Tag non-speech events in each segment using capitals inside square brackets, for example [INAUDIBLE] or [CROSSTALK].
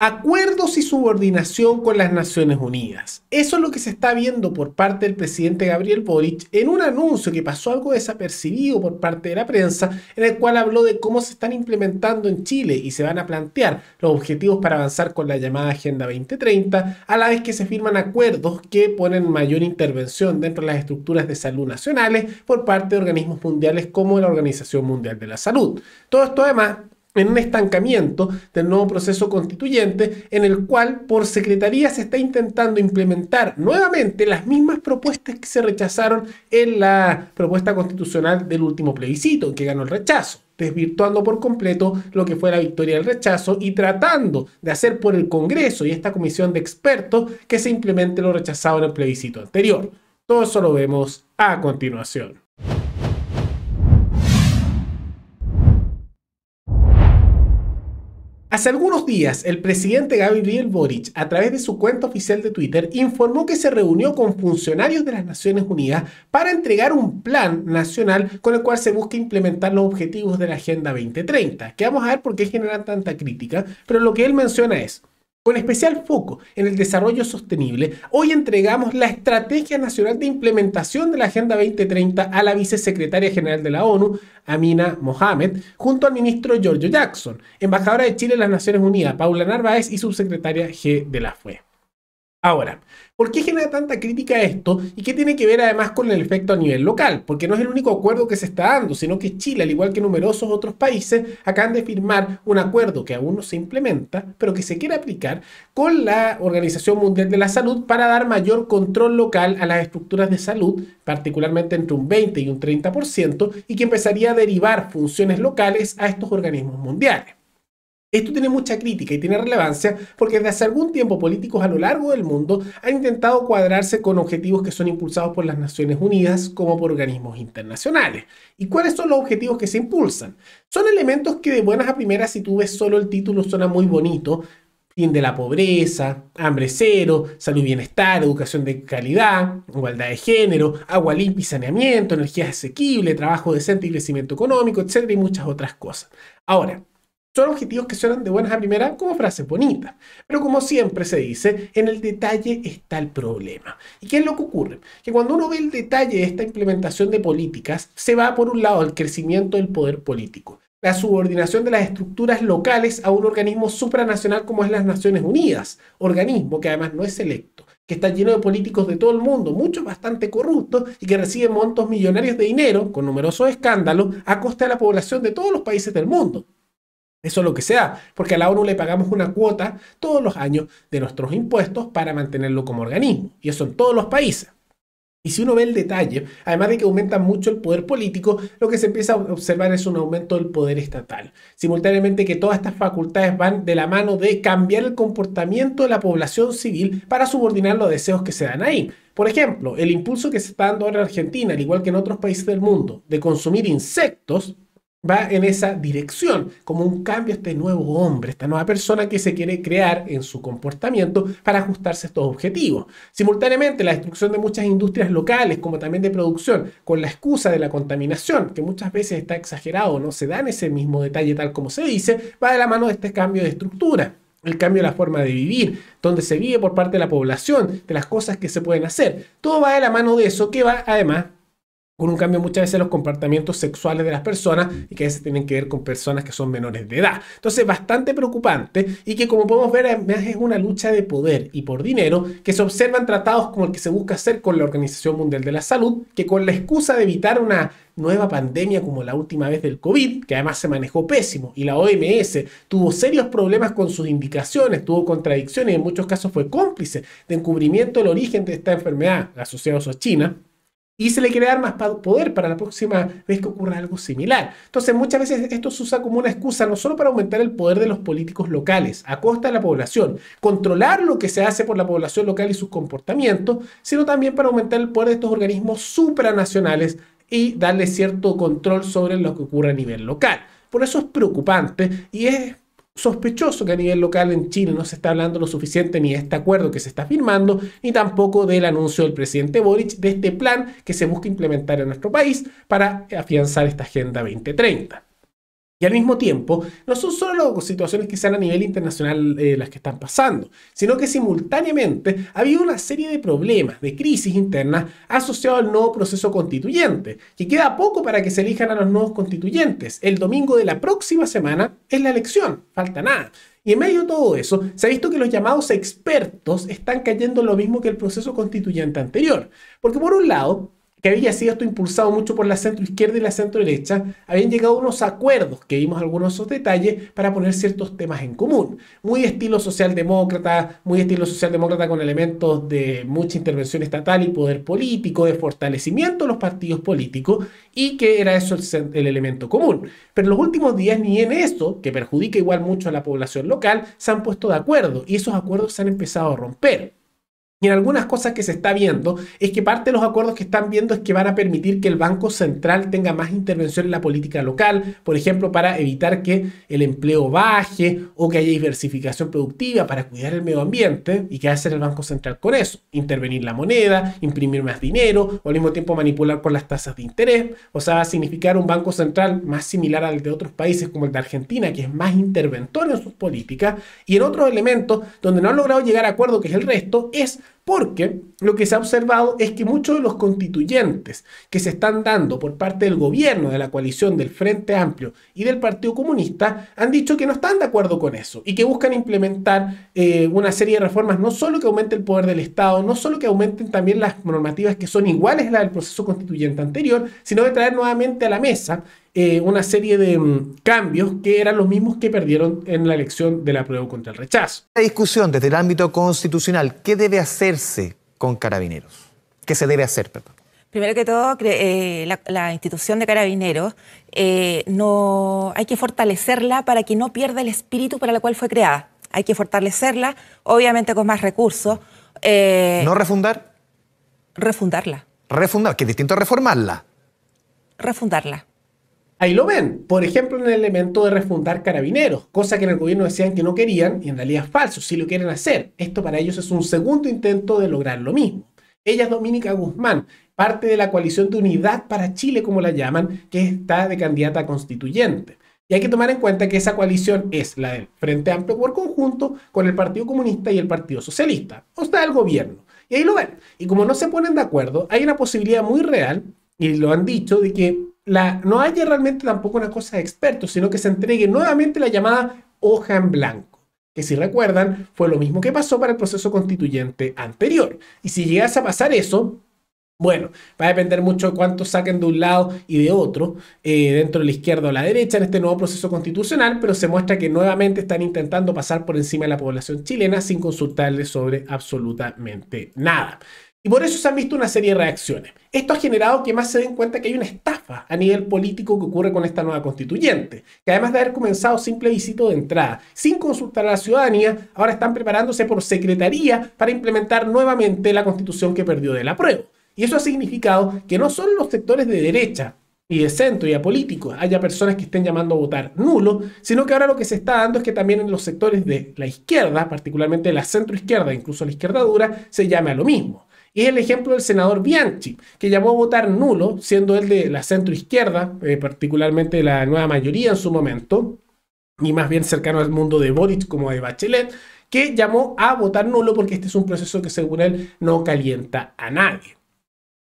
Acuerdos y subordinación con las Naciones Unidas. Eso es lo que se está viendo por parte del presidente Gabriel Boric en un anuncio que pasó algo desapercibido por parte de la prensa, en el cual habló de cómo se están implementando en Chile y se van a plantear los objetivos para avanzar con la llamada Agenda 2030, a la vez que se firman acuerdos que ponen mayor intervención dentro de las estructuras de salud nacionales por parte de organismos mundiales como la Organización Mundial de la Salud. Todo esto además en un estancamiento del nuevo proceso constituyente en el cual por secretaría se está intentando implementar nuevamente las mismas propuestas que se rechazaron en la propuesta constitucional del último plebiscito, que ganó el rechazo desvirtuando por completo lo que fue la victoria del rechazo y tratando de hacer por el Congreso y esta comisión de expertos que se implemente lo rechazado en el plebiscito anterior. Todo eso lo vemos a continuación. Hace algunos días, el presidente Gabriel Boric, a través de su cuenta oficial de Twitter, informó que se reunió con funcionarios de las Naciones Unidas para entregar un plan nacional con el cual se busca implementar los objetivos de la Agenda 2030, que vamos a ver por qué generan tanta crítica, pero lo que él menciona es, con especial foco en el desarrollo sostenible, hoy entregamos la Estrategia Nacional de Implementación de la Agenda 2030 a la Vicesecretaria General de la ONU, Amina Mohamed, junto al ministro Giorgio Jackson, embajadora de Chile en las Naciones Unidas, Paula Narváez y subsecretaria G de la FUE. Ahora, ¿por qué genera tanta crítica esto y qué tiene que ver además con el efecto a nivel local? Porque no es el único acuerdo que se está dando, sino que Chile, al igual que numerosos otros países, acaban de firmar un acuerdo que aún no se implementa, pero que se quiere aplicar con la Organización Mundial de la Salud para dar mayor control local a las estructuras de salud, particularmente entre un 20 y un 30%, y que empezaría a derivar funciones locales a estos organismos mundiales. Esto tiene mucha crítica y tiene relevancia porque desde hace algún tiempo políticos a lo largo del mundo han intentado cuadrarse con objetivos que son impulsados por las Naciones Unidas como por organismos internacionales. ¿Y cuáles son los objetivos que se impulsan? Son elementos que de buenas a primeras, si tú ves solo el título, suena muy bonito. Fin de la pobreza, hambre cero, salud y bienestar, educación de calidad, igualdad de género, agua limpia y saneamiento, energía asequible, trabajo decente y crecimiento económico, etcétera, y muchas otras cosas. Ahora, son objetivos que suenan de buenas a primeras como frase bonita, Pero como siempre se dice, en el detalle está el problema. ¿Y qué es lo que ocurre? Que cuando uno ve el detalle de esta implementación de políticas, se va por un lado al crecimiento del poder político la subordinación de las estructuras locales a un organismo supranacional como es las Naciones Unidas, organismo que además no es electo, que está lleno de políticos de todo el mundo, muchos bastante corruptos y que recibe montos millonarios de dinero, con numerosos escándalos, a costa de la población de todos los países del mundo. Eso es lo que sea, porque a la ONU le pagamos una cuota todos los años de nuestros impuestos para mantenerlo como organismo, y eso en todos los países. Y si uno ve el detalle, además de que aumenta mucho el poder político, lo que se empieza a observar es un aumento del poder estatal. Simultáneamente que todas estas facultades van de la mano de cambiar el comportamiento de la población civil para subordinar los deseos que se dan ahí. Por ejemplo, el impulso que se está dando ahora en Argentina, al igual que en otros países del mundo, de consumir insectos, va en esa dirección, como un cambio a este nuevo hombre, esta nueva persona que se quiere crear en su comportamiento para ajustarse a estos objetivos. Simultáneamente, la destrucción de muchas industrias locales, como también de producción, con la excusa de la contaminación, que muchas veces está exagerado, no se da en ese mismo detalle tal como se dice, va de la mano de este cambio de estructura el cambio de la forma de vivir, donde se vive por parte de la población, de las cosas que se pueden hacer. Todo va de la mano de eso que va además con un cambio muchas veces en los comportamientos sexuales de las personas y que a veces tienen que ver con personas que son menores de edad. Entonces, bastante preocupante y que como podemos ver además es una lucha de poder y por dinero que se observan tratados como el que se busca hacer con la Organización Mundial de la Salud, que con la excusa de evitar una nueva pandemia como la última vez del COVID, que además se manejó pésimo, y la OMS tuvo serios problemas con sus indicaciones, tuvo contradicciones y en muchos casos fue cómplice de encubrimiento del origen de esta enfermedad asociados a China y se le quiere dar más poder para la próxima vez que ocurra algo similar. Entonces muchas veces esto se usa como una excusa no solo para aumentar el poder de los políticos locales a costa de la población, controlar lo que se hace por la población local y sus comportamientos, sino también para aumentar el poder de estos organismos supranacionales y darle cierto control sobre lo que ocurre a nivel local. Por eso es preocupante y es sospechoso que a nivel local en Chile no se está hablando lo suficiente ni de este acuerdo que se está firmando, ni tampoco del anuncio del presidente Boric de este plan que se busca implementar en nuestro país para afianzar esta Agenda 2030. Y al mismo tiempo, no son solo situaciones que sean a nivel internacional eh, las que están pasando, sino que simultáneamente ha habido una serie de problemas, de crisis internas asociados al nuevo proceso constituyente, que queda poco para que se elijan a los nuevos constituyentes. El domingo de la próxima semana es la elección, falta nada. Y en medio de todo eso, se ha visto que los llamados expertos están cayendo lo mismo que el proceso constituyente anterior. Porque por un lado, que había sido esto impulsado mucho por la centro izquierda y la centro derecha, habían llegado unos acuerdos, que vimos algunos esos detalles, para poner ciertos temas en común. Muy estilo socialdemócrata, muy estilo socialdemócrata con elementos de mucha intervención estatal y poder político, de fortalecimiento de los partidos políticos, y que era eso el, elemento común. Pero en los últimos días, ni en eso, que perjudica igual mucho a la población local, se han puesto de acuerdo y esos acuerdos se han empezado a romper. Y en algunas cosas que se está viendo es que parte de los acuerdos que están viendo es que van a permitir que el Banco Central tenga más intervención en la política local, por ejemplo, para evitar que el empleo baje o que haya diversificación productiva para cuidar el medio ambiente y qué va a hacer el Banco Central con eso. Intervenir la moneda, imprimir más dinero o al mismo tiempo manipular con las tasas de interés. O sea, va a significar un Banco Central más similar al de otros países como el de Argentina, que es más interventor en sus políticas. Y en otros elementos donde no han logrado llegar a acuerdo, que es el resto, es porque lo que se ha observado es que muchos de los constituyentes que se están dando por parte del gobierno de la coalición del Frente Amplio y del Partido Comunista han dicho que no están de acuerdo con eso y que buscan implementar eh, una serie de reformas, no solo que aumente el poder del Estado, no solo que aumenten también las normativas que son iguales a las del proceso constituyente anterior, sino de traer nuevamente a la mesa eh, una serie de mm, cambios que eran los mismos que perdieron en la elección de la prueba contra el rechazo. La discusión desde el ámbito constitucional, ¿qué debe hacerse con carabineros? ¿Qué se debe hacer, perdón? Primero que todo, eh, la, institución de carabineros eh, no, hay que fortalecerla para que no pierda el espíritu para el cual fue creada. Hay que fortalecerla, obviamente con más recursos. ¿No refundar? Refundarla. Refundar, que es distinto a reformarla. Refundarla. Ahí lo ven, por ejemplo, en el elemento de refundar carabineros, cosa que en el gobierno decían que no querían y en realidad es falso, sí lo quieren hacer. Esto para ellos es un segundo intento de lograr lo mismo. Ella es Dominica Guzmán, parte de la coalición de unidad para Chile, como la llaman, que está de candidata constituyente. Y hay que tomar en cuenta que esa coalición es la del Frente Amplio por conjunto con el Partido Comunista y el Partido Socialista, o sea, el gobierno. Y ahí lo ven. Y como no se ponen de acuerdo, hay una posibilidad muy real, y lo han dicho, de que no haya realmente tampoco una cosa de expertos sino que se entregue nuevamente la llamada hoja en blanco, que si recuerdan fue lo mismo que pasó para el proceso constituyente anterior. Y si llegase a pasar eso, bueno, va a depender mucho de cuánto saquen de un lado y de otro, eh, dentro de la izquierda o la derecha, en este nuevo proceso constitucional, pero se muestra que nuevamente están intentando pasar por encima de la población chilena sin consultarle sobre absolutamente nada. Y por eso se han visto una serie de reacciones. Esto ha generado que más se den cuenta que hay una estafa a nivel político que ocurre con esta nueva constituyente, que además de haber comenzado sin plebiscito de entrada, sin consultar a la ciudadanía, ahora están preparándose por secretaría para implementar nuevamente la constitución que perdió de la prueba Y eso ha significado que no solo en los sectores de derecha y de centro y a haya personas que estén llamando a votar nulo, sino que ahora lo que se está dando es que también en los sectores de la izquierda, particularmente la centroizquierda, incluso la izquierda dura, se llame a lo mismo. Y el ejemplo del senador Bianchi, que llamó a votar nulo, siendo él de la centro izquierda, eh, particularmente la nueva mayoría en su momento, y más bien cercano al mundo de Boric como de Bachelet, que llamó a votar nulo porque este es un proceso que según él no calienta a nadie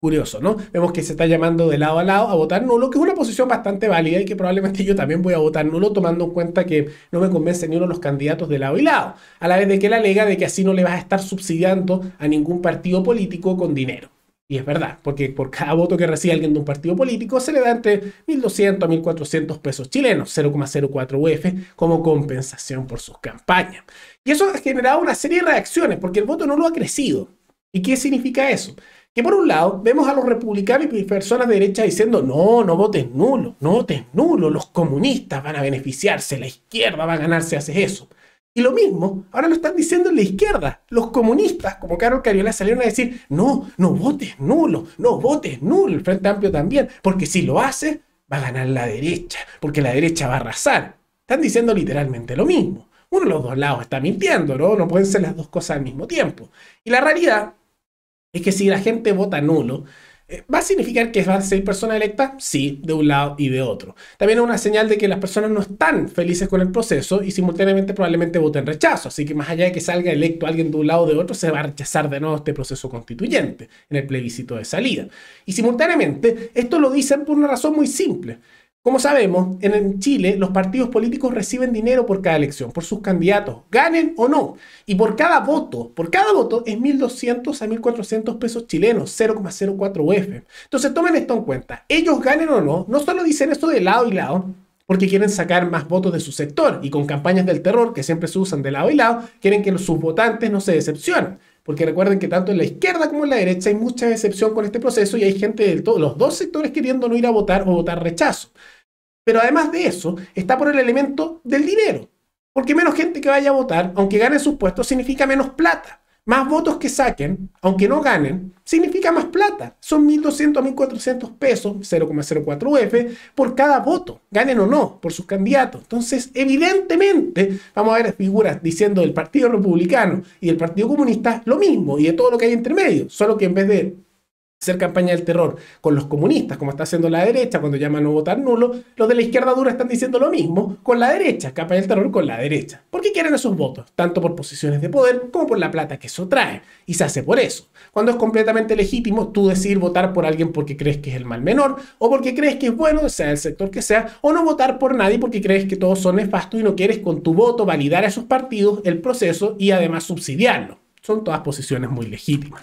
curioso, ¿no? Vemos que se está llamando de lado a lado a votar nulo, que es una posición bastante válida y que probablemente [LAUGHS] yo también voy a votar nulo, tomando en cuenta que no me convence ni uno de los candidatos de lado y lado, a la vez de que él alega de que así no le vas a estar subsidiando a ningún partido político con dinero. Y es verdad, porque por cada voto que recibe alguien de un partido político se le da entre 1.200 a 1.400 pesos chilenos, 0,04 UF, como compensación por sus campañas. Y eso ha generado una serie de reacciones, porque el voto no lo ha crecido. ¿Y qué significa eso? Que por un lado vemos a los republicanos y personas de derecha diciendo, no, no votes nulo, no votes nulo, los comunistas van a beneficiarse, la izquierda va a ganarse hace eso. Y lo mismo, ahora lo están diciendo en la izquierda. Los comunistas, como Carol Cariola, salieron a decir, no, no votes nulo, no votes nulo, el Frente Amplio también, porque si lo hace, va a ganar la derecha, porque la derecha va a arrasar. Están diciendo literalmente lo mismo. Uno de los dos lados está mintiendo, ¿no? No pueden ser las dos cosas al mismo tiempo. Y la realidad es que si la gente vota nulo, eh, ¿Va a significar que van a ser personas electas? Sí, de un lado y de otro. También es una señal de que las personas no están felices con el proceso y simultáneamente probablemente voten rechazo. Así que más allá de que salga electo alguien de un lado o de otro, se va a rechazar de nuevo este proceso constituyente en el plebiscito de salida. Y simultáneamente, esto lo dicen por una razón muy simple. Como sabemos, en Chile los partidos políticos reciben dinero por cada elección, por sus candidatos, ganen o no. Y por cada voto, por cada voto es 1.200 a 1.400 pesos chilenos, 0,04 UF. Entonces tomen esto en cuenta. Ellos ganen o no, no solo dicen esto de lado y lado, porque quieren sacar más votos de su sector y con campañas del terror que siempre se usan de lado y lado, quieren que sus votantes no se decepcionen. Porque recuerden que tanto en la izquierda como en la derecha hay mucha decepción con este proceso y hay gente de los dos sectores queriendo no ir a votar o votar rechazo. Pero además de eso, está por el elemento del dinero. Porque menos gente que vaya a votar, aunque gane sus puestos, significa menos plata. Más votos que saquen, aunque no ganen, significa más plata. Son 1.200, 1.400 pesos, 0,04F, por cada voto, ganen o no, por sus candidatos. Entonces, evidentemente, vamos a ver figuras diciendo del Partido Republicano y del Partido Comunista lo mismo y de todo lo que hay entre medio, solo que en vez de hacer campaña del terror con los comunistas, como está haciendo la derecha cuando llaman a no votar nulo, los de la izquierda dura están diciendo lo mismo con la derecha, campaña del terror con la derecha. Porque quieren esos votos, tanto por posiciones de poder como por la plata que eso trae. Y se hace por eso. Cuando es completamente legítimo tú decidir votar por alguien porque crees que es el mal menor, o porque crees que es bueno, sea el sector que sea, o no votar por nadie porque crees que todos son nefastos y no quieres con tu voto validar a esos partidos el proceso y además subsidiarlo. Son todas posiciones muy legítimas.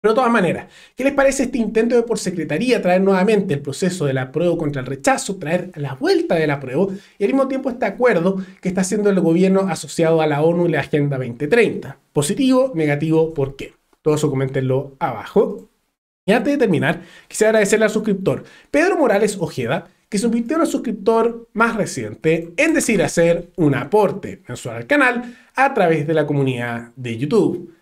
Pero de todas maneras, ¿qué les parece este intento de por secretaría traer nuevamente el proceso de la prueba contra el rechazo, traer la vuelta la prueba y al mismo tiempo este acuerdo que está haciendo el gobierno asociado a la ONU y la Agenda 2030? Positivo, negativo, ¿por qué? Todo eso coméntenlo abajo. Y antes de terminar, quisiera agradecerle al suscriptor Pedro Morales Ojeda, que se convirtió en un suscriptor más reciente en decir hacer un aporte mensual al canal a través de la comunidad de YouTube.